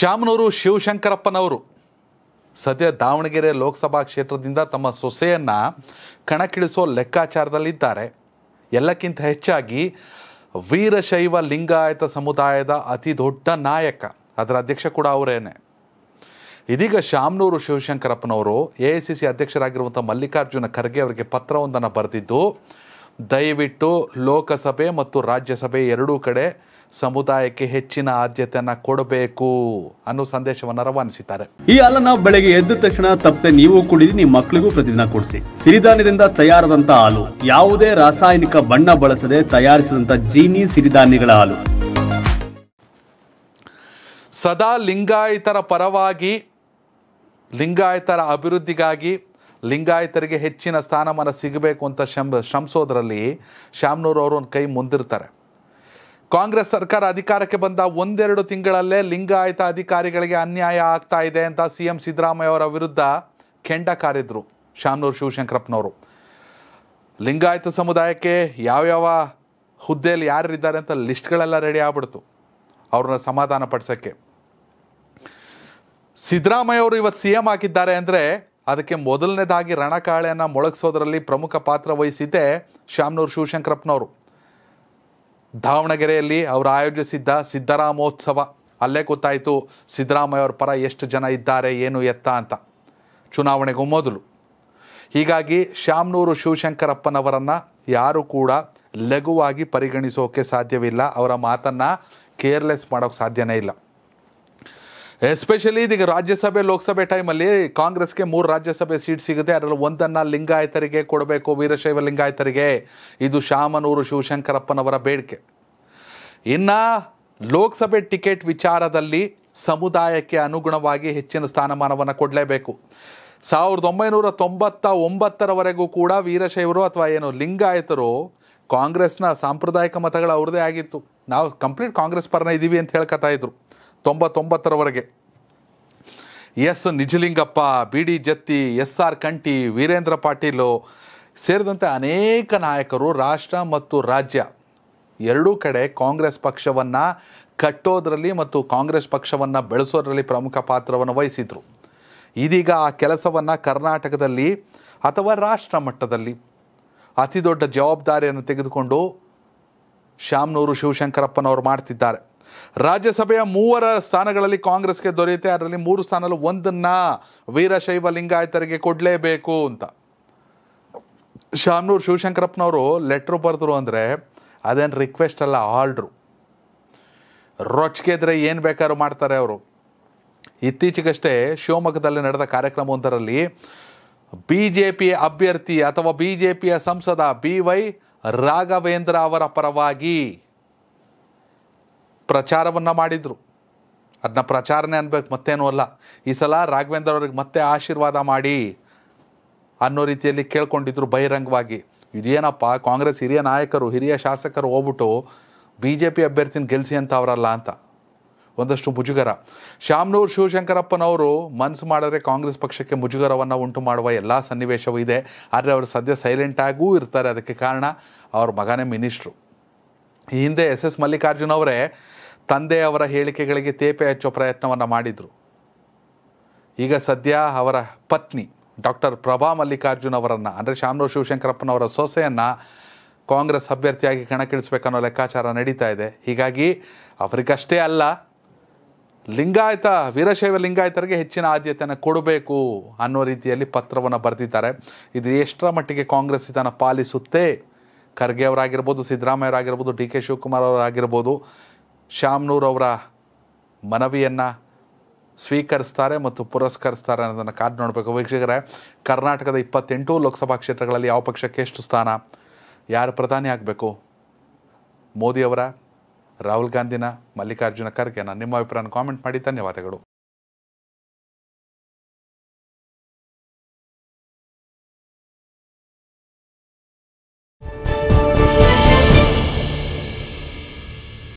ಶಾಮನೂರು ಶಿವಶಂಕರಪ್ಪನವರು ಸದ್ಯ ದಾವಣಗೆರೆ ಲೋಕಸಭಾ ಕ್ಷೇತ್ರದಿಂದ ತಮ್ಮ ಸೊಸೆಯನ್ನು ಕಣಕ್ಕಿಳಿಸೋ ಲೆಕ್ಕಾಚಾರದಲ್ಲಿದ್ದಾರೆ ಎಲ್ಲಕ್ಕಿಂತ ಹೆಚ್ಚಾಗಿ ವೀರಶೈವ ಲಿಂಗಾಯತ ಸಮುದಾಯದ ಅತಿ ದೊಡ್ಡ ನಾಯಕ ಅದರ ಅಧ್ಯಕ್ಷ ಕೂಡ ಅವರೇನೆ ಇದೀಗ ಶಾಮನೂರು ಶಿವಶಂಕರಪ್ಪನವರು ಎ ಐ ಸಿ ಸಿ ಅಧ್ಯಕ್ಷರಾಗಿರುವಂಥ ಮಲ್ಲಿಕಾರ್ಜುನ ಖರ್ಗೆ ಅವರಿಗೆ ಪತ್ರವೊಂದನ್ನು ಬರೆದಿದ್ದು ದಯವಿಟ್ಟು ಲೋಕಸಭೆ ಮತ್ತು ರಾಜ್ಯಸಭೆ ಎರಡೂ ಕಡೆ ಸಮುದಾಯಕ್ಕೆ ಹೆಚ್ಚಿನ ಆದ್ಯತೆಯನ್ನ ಕೊಡಬೇಕು ಅನ್ನೋ ಸಂದೇಶವನ್ನು ರವಾನಿಸಿದ್ದಾರೆ ಈ ನಾವು ಬೆಳಗ್ಗೆ ಎದ್ದ ತಕ್ಷಣ ತಪ್ಪದೆ ನೀವು ಕೂಡ ನಿಮ್ಮ ಮಕ್ಕಳಿಗೂ ಪ್ರತಿದಿನ ಕೊಡಿಸಿ ಸಿರಿಧಾನ್ಯದಿಂದ ತಯಾರಾದಂತಹ ಹಾಲು ಯಾವುದೇ ರಾಸಾಯನಿಕ ಬಣ್ಣ ಬಳಸದೆ ತಯಾರಿಸಿದಂತ ಜೀನಿ ಸಿರಿಧಾನ್ಯಗಳ ಹಾಲು ಸದಾ ಲಿಂಗಾಯತರ ಪರವಾಗಿ ಲಿಂಗಾಯತರ ಅಭಿವೃದ್ಧಿಗಾಗಿ ಲಿಂಗಾಯತರಿಗೆ ಹೆಚ್ಚಿನ ಸ್ಥಾನಮಾನ ಸಿಗಬೇಕು ಅಂತ ಶಂ ಶ್ರಮಿಸೋದ್ರಲ್ಲಿ ಶ್ಯಾಮ್ನೂರು ಅವರು ಒಂದು ಕೈ ಮುಂದಿರ್ತಾರೆ ಕಾಂಗ್ರೆಸ್ ಸರ್ಕಾರ ಅಧಿಕಾರಕ್ಕೆ ಬಂದ ಒಂದೆರಡು ತಿಂಗಳಲ್ಲೇ ಲಿಂಗಾಯತ ಅಧಿಕಾರಿಗಳಿಗೆ ಅನ್ಯಾಯ ಆಗ್ತಾ ಇದೆ ಅಂತ ಸಿ ಎಂ ಸಿದ್ದರಾಮಯ್ಯ ಅವರ ವಿರುದ್ಧ ಕೆಂಡ ಕಾರಿದ್ರು ಶಾಮ್ನೂರು ಶಿವಶಂಕರಪ್ಪನವರು ಲಿಂಗಾಯತ ಸಮುದಾಯಕ್ಕೆ ಯಾವ್ಯಾವ ಹುದ್ದೆಯಲ್ಲಿ ಯಾರಿದ್ದಾರೆ ಅಂತ ಲಿಸ್ಟ್ಗಳೆಲ್ಲ ರೆಡಿ ಆಗ್ಬಿಡ್ತು ಅವ್ರನ್ನ ಸಮಾಧಾನ ಪಡಿಸೋಕ್ಕೆ ಸಿದ್ದರಾಮಯ್ಯ ಅವರು ಇವತ್ತು ಸಿ ಎಂ ಹಾಕಿದ್ದಾರೆ ಅಂದರೆ ಅದಕ್ಕೆ ಮೊದಲನೇದಾಗಿ ರಣಕಾಳೆಯನ್ನು ಮೊಳಗಿಸೋದ್ರಲ್ಲಿ ಪ್ರಮುಖ ಪಾತ್ರ ವಹಿಸಿದ್ದೆ ಶ್ಯಾಮ್ನೂರು ಶಿವಶಂಕರಪ್ಪನವರು ದಾವಣಗೆರೆಯಲ್ಲಿ ಅವರು ಆಯೋಜಿಸಿದ್ದ ಸಿದ್ದರಾಮೋತ್ಸವ ಅಲ್ಲೇ ಗೊತ್ತಾಯಿತು ಸಿದ್ದರಾಮಯ್ಯವ್ರ ಪರ ಎಷ್ಟು ಜನ ಇದ್ದಾರೆ ಏನು ಎತ್ತ ಅಂತ ಚುನಾವಣೆಗೂ ಮೊದಲು ಹೀಗಾಗಿ ಶ್ಯಾಮ್ನೂರು ಶಿವಶಂಕರಪ್ಪನವರನ್ನು ಯಾರು ಕೂಡ ಲಘುವಾಗಿ ಪರಿಗಣಿಸೋಕೆ ಸಾಧ್ಯವಿಲ್ಲ ಅವರ ಮಾತನ್ನು ಕೇರ್ಲೆಸ್ ಮಾಡೋಕ್ಕೆ ಸಾಧ್ಯವೇ ಇಲ್ಲ ಎಸ್ಪೆಷಲಿ ಇದೀಗ ರಾಜ್ಯಸಭೆ ಲೋಕಸಭೆ ಟೈಮಲ್ಲಿ ಕಾಂಗ್ರೆಸ್ಗೆ ಮೂರು ರಾಜ್ಯಸಭೆ ಸೀಟ್ ಸಿಗುತ್ತೆ ಅದರಲ್ಲಿ ಒಂದನ್ನು ಲಿಂಗಾಯತರಿಗೆ ಕೊಡಬೇಕು ವೀರಶೈವ ಲಿಂಗಾಯತರಿಗೆ ಇದು ಶಾಮನೂರು ಶಿವಶಂಕರಪ್ಪನವರ ಬೇಡಿಕೆ ಇನ್ನು ಲೋಕಸಭೆ ಟಿಕೆಟ್ ವಿಚಾರದಲ್ಲಿ ಸಮುದಾಯಕ್ಕೆ ಅನುಗುಣವಾಗಿ ಹೆಚ್ಚಿನ ಸ್ಥಾನಮಾನವನ್ನು ಕೊಡಲೇಬೇಕು ಸಾವಿರದ ಒಂಬೈನೂರ ತೊಂಬತ್ತ ಒಂಬತ್ತರವರೆಗೂ ಕೂಡ ವೀರಶೈವರು ಅಥವಾ ಏನು ಲಿಂಗಾಯತರು ಕಾಂಗ್ರೆಸ್ನ ಸಾಂಪ್ರದಾಯಿಕ ಮತಗಳು ಅವ್ರದ್ದೇ ಆಗಿತ್ತು ನಾವು ಕಂಪ್ಲೀಟ್ ಕಾಂಗ್ರೆಸ್ ಪರನೇ ಇದ್ದೀವಿ ಅಂತ ಹೇಳ್ಕೊತಾ ಇದ್ರು ತೊಂಬತ್ತೊಂಬತ್ತರವರೆಗೆ S Nijalingappa B D Jatti S R Kanti Veerendra Patil ಸೇರಿದಂತೆ ಅನೇಕ ನಾಯಕರು ರಾಷ್ಟ್ರ ಮತ್ತು ರಾಜ್ಯ ಎರಡೂ ಕಡೆ ಕಾಂಗ್ರೆಸ್ ಪಕ್ಷವನ್ನು ಕಟ್ಟೋದ್ರಲ್ಲಿ ಮತ್ತು ಕಾಂಗ್ರೆಸ್ ಪಕ್ಷವನ್ನು ಬೆಳೆಸೋದ್ರಲ್ಲಿ ಪ್ರಮುಖ ಪಾತ್ರವನ್ನು ವಹಿಸಿದರು ಇದೀಗ ಆ ಕೆಲಸವನ್ನು ಕರ್ನಾಟಕದಲ್ಲಿ ಅಥವಾ ರಾಷ್ಟ್ರ ಮಟ್ಟದಲ್ಲಿ ಅತಿದೊಡ್ಡ ಜವಾಬ್ದಾರಿಯನ್ನು ತೆಗೆದುಕೊಂಡು ಶಾಮ್ನೂರು ಶಿವಶಂಕರಪ್ಪನವರು ಮಾಡ್ತಿದ್ದಾರೆ ರಾಜ್ಯಸಭೆಯ ಮೂವರ ಸ್ಥಾನಗಳಲ್ಲಿ ಕಾಂಗ್ರೆಸ್ಗೆ ದೊರೆಯುತ್ತೆ ಅದರಲ್ಲಿ ಮೂರು ಸ್ಥಾನಗಳು ಒಂದನ್ನ ವೀರಶೈವ ಲಿಂಗಾಯತರಿಗೆ ಕೊಡಲೇಬೇಕು ಅಂತ ಶಾಮನೂರು ಶಿವಶಂಕರಪ್ಪನವರು ಲೆಟ್ರು ಬರೆದ್ರು ಅಂದರೆ ಅದೇನು ರಿಕ್ವೆಸ್ಟ್ ಅಲ್ಲ ಆರ್ಡ್ರು ರೊಚ್ಗೆದ್ರೆ ಏನು ಬೇಕಾದ್ರೂ ಮಾಡ್ತಾರೆ ಅವರು ಇತ್ತೀಚೆಗಷ್ಟೇ ಶಿವಮೊಗ್ಗದಲ್ಲಿ ನಡೆದ ಕಾರ್ಯಕ್ರಮವೊಂದರಲ್ಲಿ ಬಿ ಜೆ ಪಿಯ ಅಭ್ಯರ್ಥಿ ಅಥವಾ ಬಿ ಜೆ ಪಿಯ ಸಂಸದ ಬಿ ವೈ ರಾಘವೇಂದ್ರ ಅವರ ಪರವಾಗಿ ಪ್ರಚಾರವನ್ನು ಮಾಡಿದರು ಅದನ್ನ ಪ್ರಚಾರನೇ ಅನ್ಬೇಕು ಮತ್ತೇನೂ ಅಲ್ಲ ಈ ಸಲ ರಾಘವೇಂದ್ರ ಅವ್ರಿಗೆ ಮತ್ತೆ ಆಶೀರ್ವಾದ ಮಾಡಿ ಅನ್ನೋ ರೀತಿಯಲ್ಲಿ ಕೇಳ್ಕೊಂಡಿದ್ರು ಬಹಿರಂಗವಾಗಿ ಇದೇನಪ್ಪ ಕಾಂಗ್ರೆಸ್ ಹಿರಿಯ ನಾಯಕರು ಹಿರಿಯ ಶಾಸಕರು ಹೋಗ್ಬಿಟ್ಟು ಬಿ ಜೆ ಪಿ ಅಭ್ಯರ್ಥಿನ ಗೆಲ್ಸಿ ಅಂತ ಅವರಲ್ಲ ಅಂತ ಒಂದಷ್ಟು ಮುಜುಗರ ಶಾಮನೂರು ಶಿವಶಂಕರಪ್ಪನವರು ಮನಸ್ಸು ಮಾಡಿದ್ರೆ ಕಾಂಗ್ರೆಸ್ ಪಕ್ಷಕ್ಕೆ ಮುಜುಗರವನ್ನು ಉಂಟು ಮಾಡುವ ಎಲ್ಲ ಸನ್ನಿವೇಶವೂ ಇದೆ ಆದರೆ ಅವರು ಸದ್ಯ ಸೈಲೆಂಟಾಗೂ ಇರ್ತಾರೆ ಅದಕ್ಕೆ ಕಾರಣ ಅವ್ರ ಮಗನೇ ಮಿನಿಸ್ಟ್ರು ಈ ಹಿಂದೆ ಎಸ್ ಎಸ್ ಮಲ್ಲಿಕಾರ್ಜುನ್ ಅವರೇ ತಂದೆಯವರ ಹೇಳಿಕೆಗಳಿಗೆ ತೇಪೆ ಹಚ್ಚೋ ಪ್ರಯತ್ನವನ್ನು ಮಾಡಿದರು ಈಗ ಸದ್ಯ ಅವರ ಪತ್ನಿ ಡಾಕ್ಟರ್ ಪ್ರಭಾ ಮಲ್ಲಿಕಾರ್ಜುನ್ ಅವರನ್ನು ಅಂದರೆ ಶಾಮನೂರು ಶಿವಶಂಕರಪ್ಪನವರ ಸೊಸೆಯನ್ನು ಕಾಂಗ್ರೆಸ್ ಅಭ್ಯರ್ಥಿಯಾಗಿ ಕಣಕ್ಕಿಳಿಸ್ಬೇಕನ್ನೋ ಲೆಕ್ಕಾಚಾರ ನಡೀತಾ ಇದೆ ಹೀಗಾಗಿ ಅವರಿಗಷ್ಟೇ ಅಲ್ಲ ಲಿಂಗಾಯತ ವೀರಶೈವ ಲಿಂಗಾಯತರಿಗೆ ಹೆಚ್ಚಿನ ಆದ್ಯತೆಯನ್ನು ಕೊಡಬೇಕು ಅನ್ನೋ ರೀತಿಯಲ್ಲಿ ಪತ್ರವನ್ನು ಬರೆದಿದ್ದಾರೆ ಇದು ಎಷ್ಟರ ಮಟ್ಟಿಗೆ ಕಾಂಗ್ರೆಸ್ ಇದನ್ನು ಪಾಲಿಸುತ್ತೆ ಖರ್ಗೆ ಅವರಾಗಿರ್ಬೋದು ಸಿದ್ದರಾಮಯ್ಯವರಾಗಿರ್ಬೋದು ಡಿ ಕೆ ಶಿವಕುಮಾರ್ ಅವರಾಗಿರ್ಬೋದು ಶ್ಯಾಮ್ನೂರ್ ಅವರ ಮನವಿಯನ್ನು ಸ್ವೀಕರಿಸ್ತಾರೆ ಮತ್ತು ಪುರಸ್ಕರಿಸ್ತಾರೆ ಅನ್ನೋದನ್ನು ಕಾರ್ಡ್ ನೋಡಬೇಕು ವೀಕ್ಷಕರೇ ಕರ್ನಾಟಕದ ಇಪ್ಪತ್ತೆಂಟು ಲೋಕಸಭಾ ಕ್ಷೇತ್ರಗಳಲ್ಲಿ ಯಾವ ಪಕ್ಷಕ್ಕೆ ಎಷ್ಟು ಸ್ಥಾನ ಯಾರು ಪ್ರಧಾನಿ ಆಗಬೇಕು ಮೋದಿಯವರ ರಾಹುಲ್ ಗಾಂಧಿನ ಮಲ್ಲಿಕಾರ್ಜುನ ಖರ್ಗೆನ ನಿಮ್ಮ ಅಭಿಪ್ರಾಯ ಕಾಮೆಂಟ್ ಮಾಡಿ ಧನ್ಯವಾದಗಳು